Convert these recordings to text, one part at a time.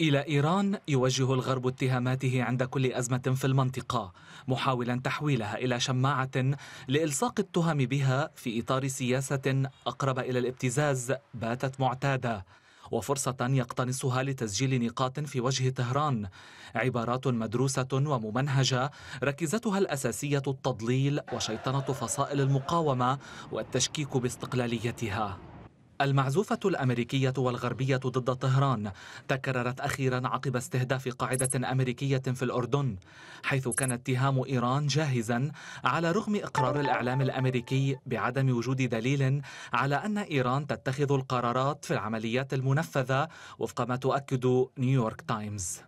إلى إيران يوجه الغرب اتهاماته عند كل أزمة في المنطقة محاولا تحويلها إلى شماعة لإلصاق التهم بها في إطار سياسة أقرب إلى الابتزاز باتت معتادة وفرصة يقتنصها لتسجيل نقاط في وجه طهران عبارات مدروسة وممنهجة ركزتها الأساسية التضليل وشيطنة فصائل المقاومة والتشكيك باستقلاليتها المعزوفة الأمريكية والغربية ضد طهران تكررت أخيرا عقب استهداف قاعدة أمريكية في الأردن حيث كان اتهام إيران جاهزا على رغم إقرار الإعلام الأمريكي بعدم وجود دليل على أن إيران تتخذ القرارات في العمليات المنفذة وفق ما تؤكد نيويورك تايمز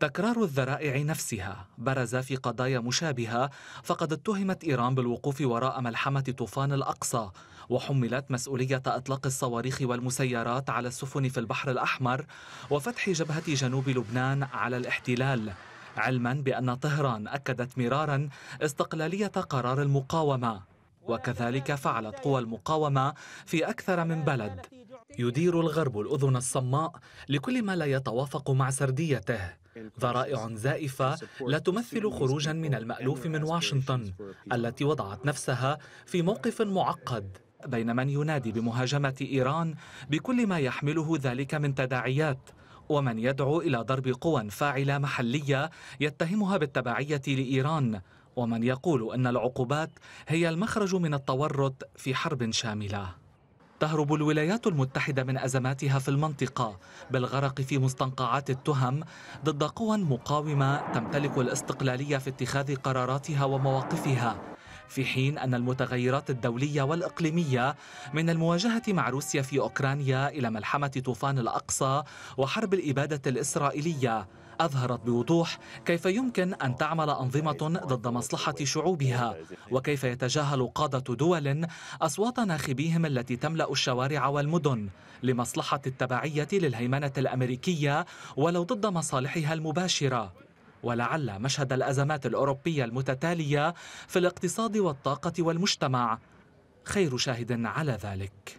تكرار الذرائع نفسها برز في قضايا مشابهة فقد اتهمت إيران بالوقوف وراء ملحمة طوفان الأقصى وحملت مسؤولية إطلاق الصواريخ والمسيرات على السفن في البحر الأحمر وفتح جبهة جنوب لبنان على الاحتلال علما بأن طهران أكدت مرارا استقلالية قرار المقاومة وكذلك فعلت قوى المقاومة في أكثر من بلد يدير الغرب الأذن الصماء لكل ما لا يتوافق مع سرديته ذرائع زائفة لا تمثل خروجا من المألوف من واشنطن التي وضعت نفسها في موقف معقد بين من ينادي بمهاجمة إيران بكل ما يحمله ذلك من تداعيات ومن يدعو إلى ضرب قوى فاعلة محلية يتهمها بالتبعية لإيران ومن يقول أن العقوبات هي المخرج من التورط في حرب شاملة تهرب الولايات المتحدة من أزماتها في المنطقة بالغرق في مستنقعات التهم ضد قوى مقاومة تمتلك الاستقلالية في اتخاذ قراراتها ومواقفها في حين أن المتغيرات الدولية والإقليمية من المواجهة مع روسيا في أوكرانيا إلى ملحمة طوفان الأقصى وحرب الإبادة الإسرائيلية أظهرت بوضوح كيف يمكن أن تعمل أنظمة ضد مصلحة شعوبها وكيف يتجاهل قادة دول أصوات ناخبيهم التي تملأ الشوارع والمدن لمصلحة التبعية للهيمنة الأمريكية ولو ضد مصالحها المباشرة ولعل مشهد الأزمات الأوروبية المتتالية في الاقتصاد والطاقة والمجتمع خير شاهد على ذلك